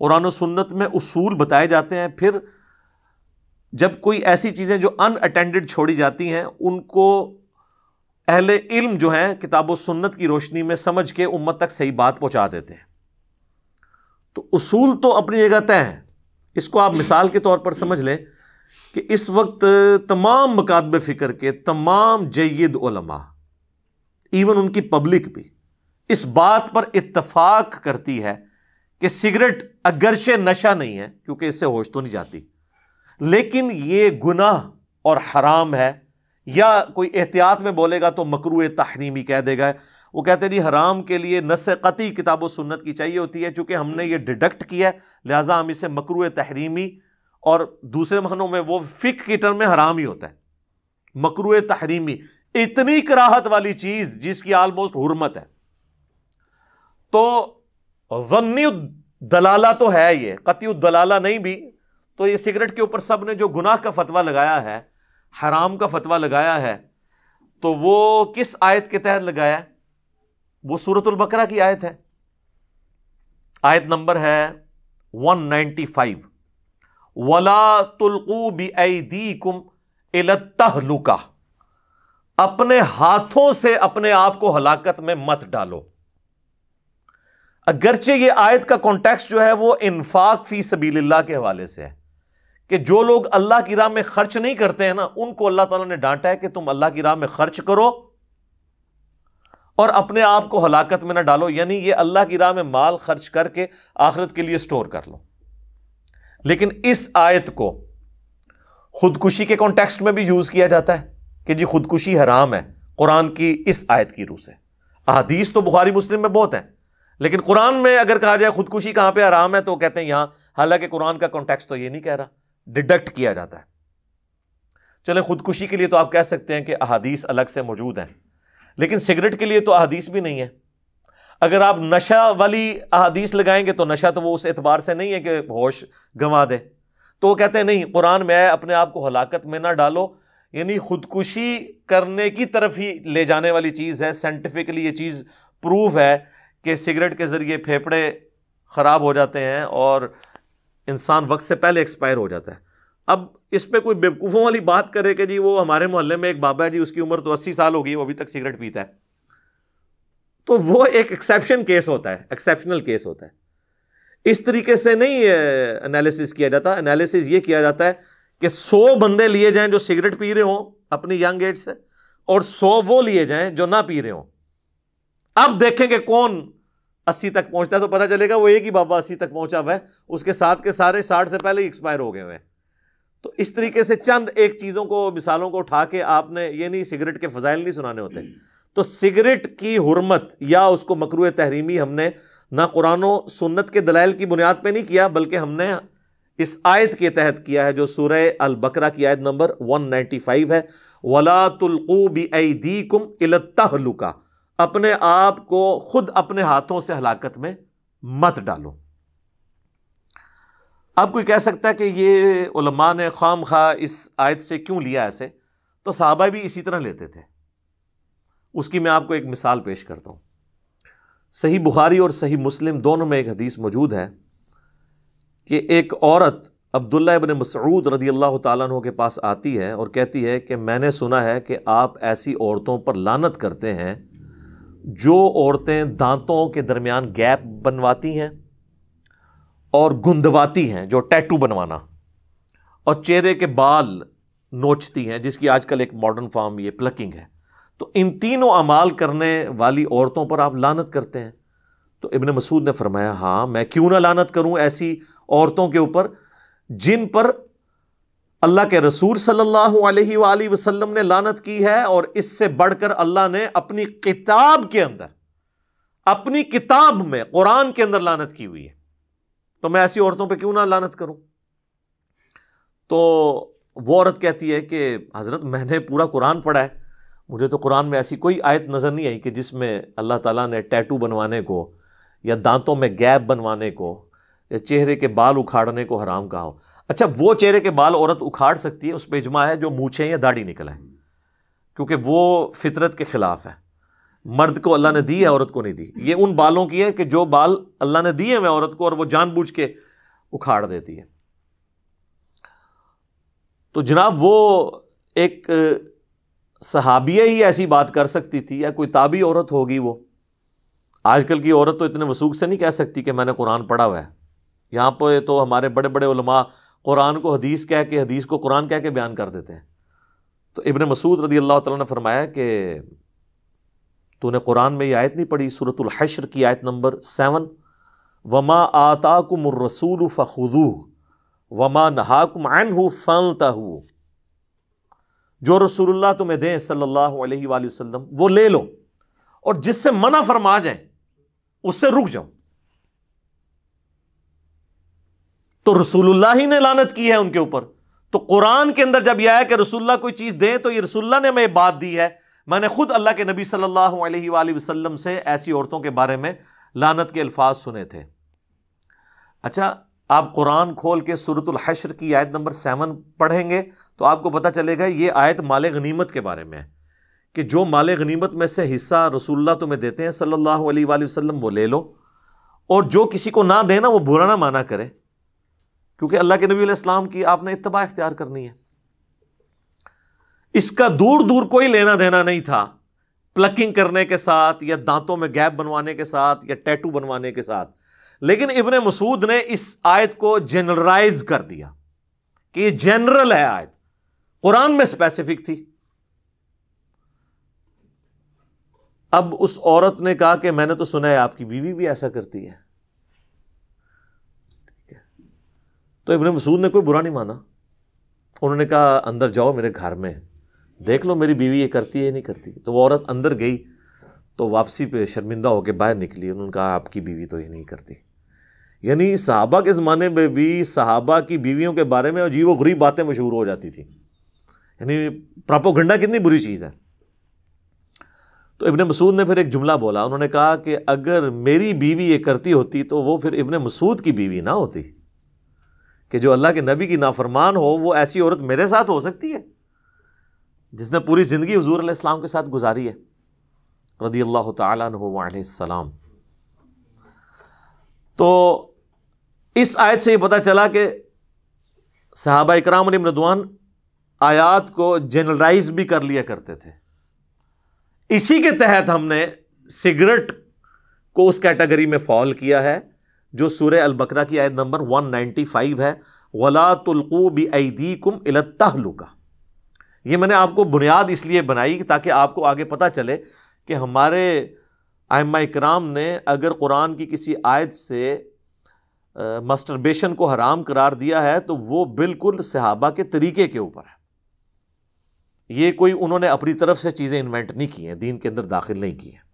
कुरान सुन्नत में उसूल बताए जाते हैं फिर जब कोई ऐसी चीज़ें जो अन अटेंडेड छोड़ी जाती हैं उनको अहल इल्म जो हैं किताब सुन्नत की रोशनी में समझ के उम्मत तक सही बात पहुँचा देते हैं तो उसूल तो अपनी जगह तय है इसको आप मिसाल के तौर पर समझ लें कि इस वक्त तमाम मकादब फ़िक्र के तमाम जयद इवन उनकी पब्लिक भी इस बात पर इतफाक करती है कि सिगरेट अगरचे नशा नहीं है क्योंकि इससे होश तो नहीं जाती लेकिन ये गुनाह और हराम है या कोई एहतियात में बोलेगा तो मकरू तहरीमी कह देगा वो कहते हैं जी हराम के लिए नस कती किताब सुन्नत की चाहिए होती है चूंकि हमने ये डिडक्ट किया है लिहाजा हम इसे मकरू तहरीमी और दूसरे महनों में वो फ़िक की टर्म में हराम ही होता है मकरू तहरीमी इतनी कराहत वाली चीज़ जिसकी आलमोस्ट हरमत है तो जन्नी दलाला तो है ये कतयु दलाला नहीं भी तो ये सिगरेट के ऊपर सब ने जो गुनाह का फतवा लगाया है हराम का फतवा लगाया है तो वो किस आयत के तहत लगाया वो सूरतुल बकरा की आयत है आयत नंबर है 195 वला तुलकू बी दी कुम अपने हाथों से अपने आप को हलाकत में मत डालो अगरचे ये आयत का कॉन्टेक्स्ट जो है वो इन्फाक फ़ी सबील्ला के हवाले से है कि जो लोग अल्लाह की राह में खर्च नहीं करते हैं ना उनको अल्लाह ताला ने डांटा है कि तुम अल्लाह की राह में खर्च करो और अपने आप को हलाकत में ना डालो यानी ये अल्लाह की राह में माल खर्च करके आखिरत के लिए स्टोर कर लो लेकिन इस आयत को खुदकुशी के कॉन्टेक्स्ट में भी यूज़ किया जाता है कि जी खुदकुशी हराम है कुरान की इस आयत की रूह से अदीस तो बुखारी मुस्लिम में बहुत है लेकिन कुरान में अगर कहा जाए खुदकुशी कहां पे आराम है तो कहते हैं यहां हालांकि कुरान का कॉन्टेक्स तो ये नहीं कह रहा डिडक्ट किया जाता है चले खुदकुशी के लिए तो आप कह सकते हैं कि अहादीस अलग से मौजूद है लेकिन सिगरेट के लिए तो अहादीस भी नहीं है अगर आप नशा वाली अहादीस लगाएंगे तो नशा तो वो उस एतबार से नहीं है कि होश गंवा दे तो वो कहते हैं नहीं कुरान में आए अपने आप को हलाकत में ना डालो यानी खुदकुशी करने की तरफ ही ले जाने वाली चीज़ है साइंटिफिकली ये चीज़ प्रूफ है कि सिगरेट के ज़रिए फेफड़े ख़राब हो जाते हैं और इंसान वक्त से पहले एक्सपायर हो जाता है अब इस पर कोई बेवकूफ़ों वाली बात करे कि जी वो हमारे मोहल्ले में एक बाबा है जी उसकी उम्र तो अस्सी साल होगी वो अभी तक सिगरेट पीता है तो वो एक एक्सेप्शन केस होता है एक्सेप्शनल केस होता है इस तरीके से नहीं एनालिसिस किया जाता एनालिसिस ये किया जाता है कि सौ बंदे लिए जाएं जो सिगरेट पी रहे हों अपनी यंग एज से और सौ वो लिए जाएं जो ना पी रहे हों अब देखेंगे कौन अस्सी तक पहुंचता है तो पता चलेगा वो एक ही बाबा अस्सी तक पहुंचा हुआ है उसके साथ के सारे साठ से पहले ही एक्सपायर हो गए हुए तो इस तरीके से चंद एक चीज़ों को मिसालों को उठा के आपने ये नहीं सिगरेट के फजाइल नहीं सुनाने होते तो सिगरेट की हरमत या उसको मकरू तहरीमी हमने ना कुरान सुन्नत के दलाइल की बुनियाद पर नहीं किया बल्कि हमने इस आयत के तहत किया है जो सूरह अल बकरा की आयत नंबर 195 है वला तुल्कू बी कुम इलतहलुका अपने आप को खुद अपने हाथों से हलाकत में मत डालो आप कोई कह सकता है कि ये उलमा ने खाम खा इस आयत से क्यों लिया ऐसे तो साहबा भी इसी तरह लेते थे उसकी मैं आपको एक मिसाल पेश करता हूँ सही बुखारी और सही मुस्लिम दोनों में एक हदीस मौजूद है कि एक औरत अब्दुल्ला इबन मसरूद रदी अल्लाह तु के पास आती है और कहती है कि मैंने सुना है कि आप ऐसी औरतों पर लानत करते हैं जो औरतें दांतों के दरमियान गैप बनवाती हैं और गुंदवाती हैं जो टैटू बनवाना और चेहरे के बाल नोचती हैं जिसकी आजकल एक मॉडर्न फॉर्म ये प्लकिंग है तो इन तीनों अमाल करने वाली औरतों पर आप लानत करते हैं तो इबन मसूद ने फरमाया हाँ मैं क्यों ना लानत करूं ऐसी औरतों के ऊपर जिन पर अल्लाह के रसूल सल्लल्लाहु अलैहि वसल्लम ने लानत की है और इससे बढ़कर अल्लाह ने अपनी किताब के अंदर अपनी किताब में कुरान के अंदर लानत की हुई है तो मैं ऐसी औरतों पर क्यों ना लानत करूं तो वो औरत कहती है कि हज़रत मैंने पूरा कुरान पढ़ा है मुझे तो कुरान में ऐसी कोई आयत नज़र नहीं आई कि जिसमें अल्लाह ताला ने टैटू बनवाने को या दांतों में गैप बनवाने को या चेहरे के बाल उखाड़ने को हराम कहा हो अच्छा वो चेहरे के बाल औरत उखाड़ सकती है उस पर इजमा है जो मूछे या दाढ़ी निकल है क्योंकि वो फितरत के खिलाफ है मर्द को अल्लाह ने दी है औरत को नहीं दी ये उन बालों की है कि जो बाल अल्लाह ने दिए हैं औरत को और वो जान बूझ के उखाड़ देती है तो जनाब वो एक सहाबिया ही ऐसी बात कर सकती थी या कोई ताबी औरत होगी वो आजकल की औरत तो इतने वसूख से नहीं कह सकती कि मैंने कुरान पढ़ा हुआ है यहाँ पर तो हमारे बड़े बड़े उलमा कुरान को हदीस कह के हदीस को कुरान कह के बयान कर देते हैं तो इबन मसूद रदी अल्लाह ताला ने फरमाया कि तूने कुरान में ये आयत नहीं पढ़ी सूरतुल हशर की आयत नंबर सेवन वमा आता कुम रसूल फ़ुदू वमा नहाकुम आन हो फलता हो जो रसूल्ला तुम्हें दें सल्लल्लाहु अलैहि वो ले लो और जिससे मना फरमा जाए उससे रुक जाओ तो रसूलुल्लाह ही ने लानत की है उनके ऊपर तो कुरान के अंदर जब यह आया कि रसुल्ला कोई चीज़ दें तो ये रसुल्ला ने हमें बात दी है मैंने खुद अल्लाह के नबी सल्लल्लाहु अलैहि वसल्लम से ऐसी औरतों के बारे में लानत के अल्फाज सुने थे अच्छा आप कुरान खोल के सूरतुल हशर की आयत नंबर सेवन पढ़ेंगे तो आपको पता चलेगा ये आयत माल गनीमत के बारे में है कि जो माल गनीमत में से हिस्सा रसुल्ला तुम्हें देते हैं सल्लल्लाहु अलैहि वसल्लम वो ले लो और जो किसी को ना देना वो बुरा ना माना करे क्योंकि अल्लाह के नबी इस्लाम की आपने इतबा इख्तियार करनी है इसका दूर दूर कोई लेना देना नहीं था प्लकिंग करने के साथ या दांतों में गैप बनवाने के साथ या टैटू बनवाने के साथ लेकिन इबन मसूद ने इस आयत को जनरलाइज कर दिया कि ये जनरल है आयत कुरान में स्पेसिफिक थी अब उस औरत ने कहा कि मैंने तो सुना है आपकी बीवी भी ऐसा करती है तो इब्न मसूद ने कोई बुरा नहीं माना उन्होंने कहा अंदर जाओ मेरे घर में देख लो मेरी बीवी ये करती है ये नहीं करती तो वो औरत अंदर गई तो वापसी पे शर्मिंदा होकर बाहर निकली उन्होंने कहा आपकी बीवी तो ये नहीं करती यानी सहाबा के ज़माने में भी सहाबा की बीवियों के बारे में अजीब गरीब बातें मशहूर हो जाती थी यानी प्रापोगंडा कितनी बुरी चीज़ है तो इबन मसूद ने फिर एक जुमला बोला उन्होंने कहा कि अगर मेरी बीवी ये करती होती तो वो फिर इबन मसूद की बीवी ना होती कि जो अल्लाह के नबी की नाफरमान हो वो ऐसी औरत मेरे साथ हो सकती है जिसने पूरी ज़िंदगी हजूर इस्लाम के साथ गुजारी है रदी अल्लाह तसलाम तो इस आयत से ये पता चला कि साहबा इकराम रदवान आयात को जनरलाइज भी कर लिया करते थे इसी के तहत हमने सिगरेट को उस कैटेगरी में फॉल किया है जो सूर्य अलबकरा की आयत नंबर 195 है वला तुल्कू बी कुम इलतहलुका ये मैंने आपको बुनियाद इसलिए बनाई ताकि आपको आगे पता चले कि हमारे आयमा कराम ने अगर कुरान की किसी आयत से मस्टरबेशन को हराम करार दिया है तो वो बिल्कुल सहाबा के तरीके के ऊपर है ये कोई उन्होंने अपनी तरफ से चीज़ें इन्वेंट नहीं की हैं दीन के अंदर दाखिल नहीं किए हैं